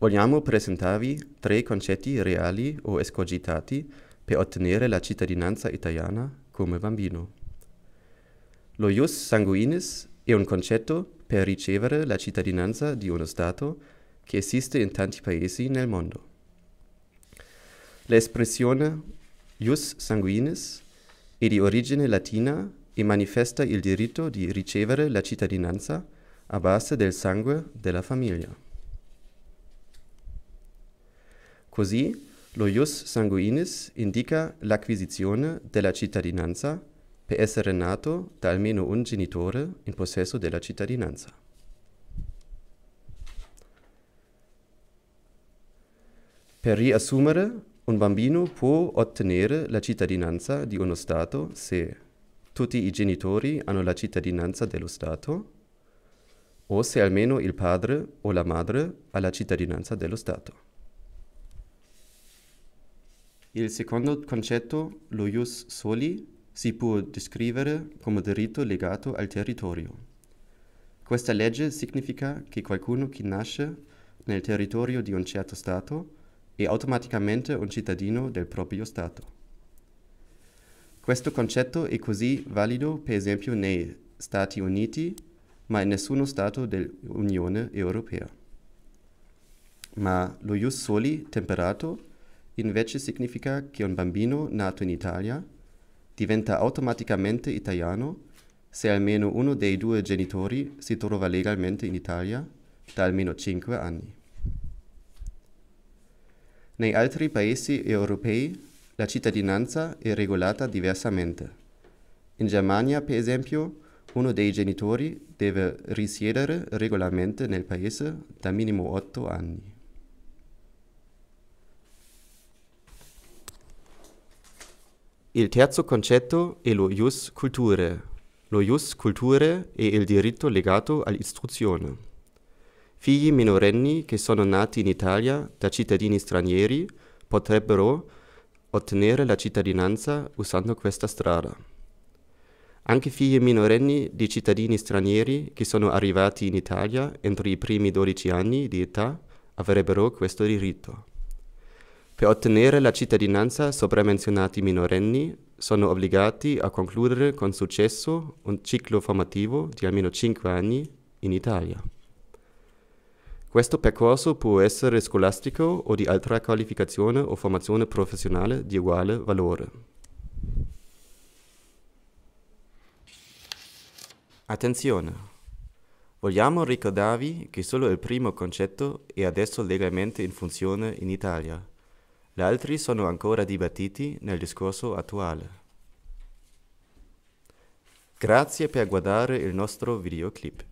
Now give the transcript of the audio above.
Vogliamo presentarvi tre concetti reali o escogitati per ottenere la cittadinanza italiana come bambino. Lo ius sanguinis è un concetto per ricevere la cittadinanza di uno Stato che esiste in tanti paesi nel mondo. L'espressione ius sanguinis è di origine latina e manifesta il diritto di ricevere la cittadinanza a base del sangue della famiglia. Così lo ius sanguinis indica l'acquisizione della cittadinanza per essere nato da almeno un genitore in possesso della cittadinanza. Per riassumere, un bambino può ottenere la cittadinanza di uno Stato se tutti i genitori hanno la cittadinanza dello Stato o se almeno il padre o la madre ha la cittadinanza dello Stato. Il secondo concetto, lo ius soli, si può descrivere come diritto legato al territorio. Questa legge significa che qualcuno che nasce nel territorio di un certo Stato è automaticamente un cittadino del proprio Stato. Questo concetto è così valido per esempio nei Stati Uniti, ma in nessuno Stato dell'Unione Europea. Ma lo ius soli temperato Invece significa che un bambino nato in Italia diventa automaticamente italiano se almeno uno dei due genitori si trova legalmente in Italia da almeno 5 anni. Nei altri paesi europei la cittadinanza è regolata diversamente. In Germania, per esempio, uno dei genitori deve risiedere regolarmente nel paese da minimo 8 anni. Il terzo concetto è lo ius culture. Lo ius culture è il diritto legato all'istruzione. Figli minorenni che sono nati in Italia da cittadini stranieri potrebbero ottenere la cittadinanza usando questa strada. Anche figli minorenni di cittadini stranieri che sono arrivati in Italia entro i primi 12 anni di età avrebbero questo diritto. Per ottenere la cittadinanza sopramenzionati minorenni sono obbligati a concludere con successo un ciclo formativo di almeno 5 anni in Italia. Questo percorso può essere scolastico o di altra qualificazione o formazione professionale di uguale valore. Attenzione! Vogliamo ricordarvi che solo il primo concetto è adesso legalmente in funzione in Italia gli altri sono ancora dibattiti nel discorso attuale. Grazie per guardare il nostro videoclip.